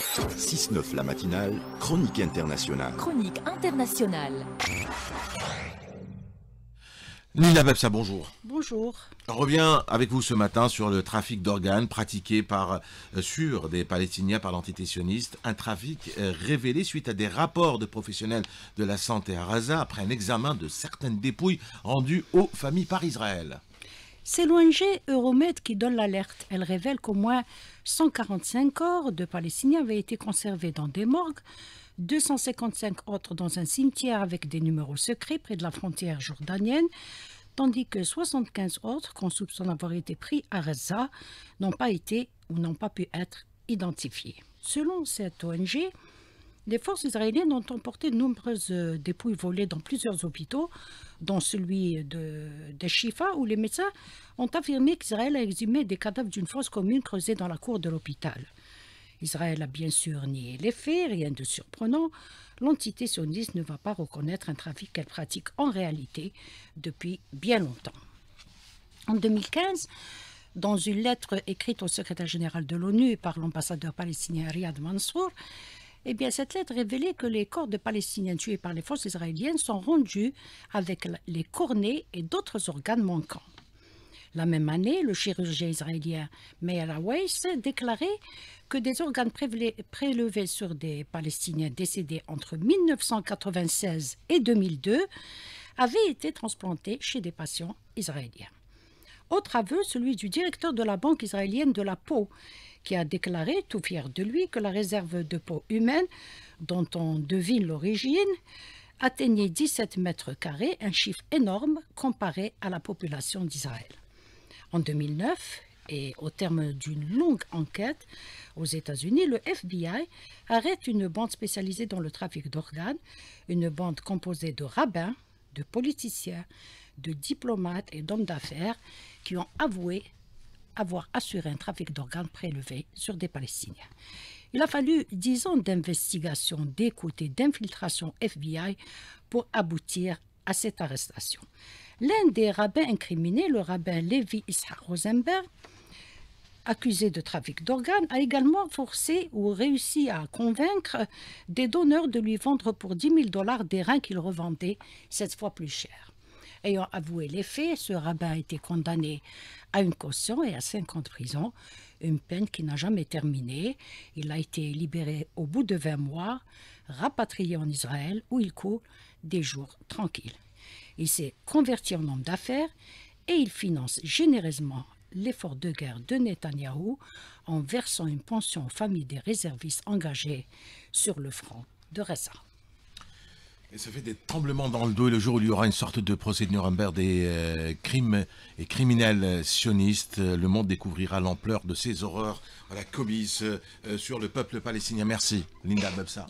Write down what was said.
6-9 la matinale, chronique internationale. Chronique internationale. Nina Bepsa, bonjour. Bonjour. On revient avec vous ce matin sur le trafic d'organes pratiqué par, euh, sur des Palestiniens par l'entité Un trafic euh, révélé suite à des rapports de professionnels de la santé à Gaza après un examen de certaines dépouilles rendues aux familles par Israël. C'est l'ONG Euromed qui donne l'alerte. Elle révèle qu'au moins 145 corps de Palestiniens avaient été conservés dans des morgues, 255 autres dans un cimetière avec des numéros secrets près de la frontière jordanienne, tandis que 75 autres, qu'on soupçonne avoir été pris à Gaza, n'ont pas été ou n'ont pas pu être identifiés. Selon cette ONG, les forces israéliennes ont emporté de nombreuses euh, dépouilles volées dans plusieurs hôpitaux, dont celui de, de Shifa, où les médecins ont affirmé qu'Israël a exhumé des cadavres d'une fosse commune creusée dans la cour de l'hôpital. Israël a bien sûr nié les faits, rien de surprenant. L'entité sioniste ne va pas reconnaître un trafic qu'elle pratique en réalité depuis bien longtemps. En 2015, dans une lettre écrite au secrétaire général de l'ONU par l'ambassadeur palestinien Riyad Mansour, eh bien, cette lettre révélait que les corps de Palestiniens tués par les forces israéliennes sont rendus avec les cornets et d'autres organes manquants. La même année, le chirurgien israélien Meir Weiss déclarait que des organes prélevés sur des Palestiniens décédés entre 1996 et 2002 avaient été transplantés chez des patients israéliens. Autre aveu, celui du directeur de la Banque israélienne de la peau, qui a déclaré, tout fier de lui, que la réserve de peau humaine, dont on devine l'origine, atteignait 17 mètres carrés, un chiffre énorme comparé à la population d'Israël. En 2009, et au terme d'une longue enquête aux États-Unis, le FBI arrête une bande spécialisée dans le trafic d'organes, une bande composée de rabbins, de politiciens, de diplomates et d'hommes d'affaires qui ont avoué avoir assuré un trafic d'organes prélevés sur des Palestiniens. Il a fallu dix ans d'investigation, d'écoute et d'infiltration FBI pour aboutir à cette arrestation. L'un des rabbins incriminés, le rabbin Levi Issachar Rosenberg, accusé de trafic d'organes, a également forcé ou réussi à convaincre des donneurs de lui vendre pour 10 000 dollars des reins qu'il revendait, cette fois plus cher. Ayant avoué les faits, ce rabbin a été condamné à une caution et à 50 ans prison, une peine qui n'a jamais terminé. Il a été libéré au bout de 20 mois, rapatrié en Israël, où il court des jours tranquilles. Il s'est converti en homme d'affaires et il finance généreusement l'effort de guerre de Netanyahou en versant une pension aux familles des réservistes engagés sur le front de Ressa. Et ça fait des tremblements dans le dos. Et le jour où il y aura une sorte de procès de Nuremberg des euh, crimes et criminels sionistes, euh, le monde découvrira l'ampleur de ces horreurs à la cobise sur le peuple palestinien. Merci, Linda Babsa.